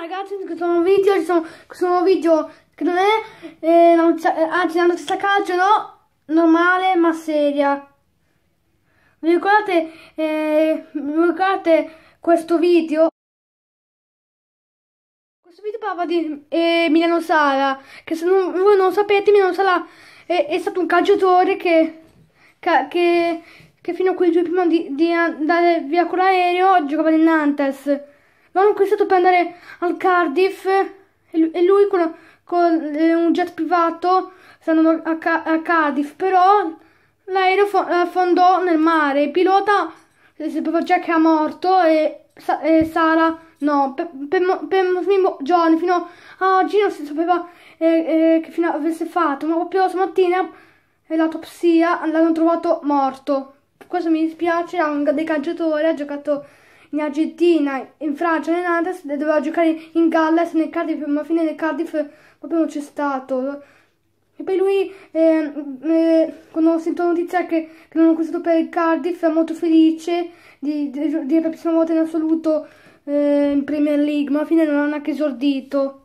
ragazzi, in questo nuovo video, questo nuovo video che non è, eh, non eh, anzi la stessa calcio, no, normale ma seria. Vi ricordate, eh, vi ricordate questo video? Questo video parla di eh, Milano Sala, che se non, voi non sapete Milano Sala è, è stato un calciatore che, che, che fino a quei giorni prima di, di andare via con l'aereo giocava nel Nantes. L'ho acquistato per andare al Cardiff e lui con, con eh, un jet privato stanno a, a Cardiff, però l'aereo affondò eh, nel mare. Il pilota, si eh, se Jack era morto e, e Sara no. Per, per, per giorni fino a oggi non si sapeva eh, eh, che fine avesse fatto, ma proprio stamattina l'autopsia l'hanno trovato morto. Questo mi dispiace, era un decalciatore, ha giocato in Argentina, in Francia, in Nantes, doveva giocare in Galles, nel Cardiff, ma alla fine del Cardiff proprio non c'è stato. E poi lui, eh, eh, quando ho sentito notizia che, che l'hanno acquistato per il Cardiff, è molto felice di, dire di, la prima volta in assoluto eh, in Premier League, ma alla fine non ha neanche esordito.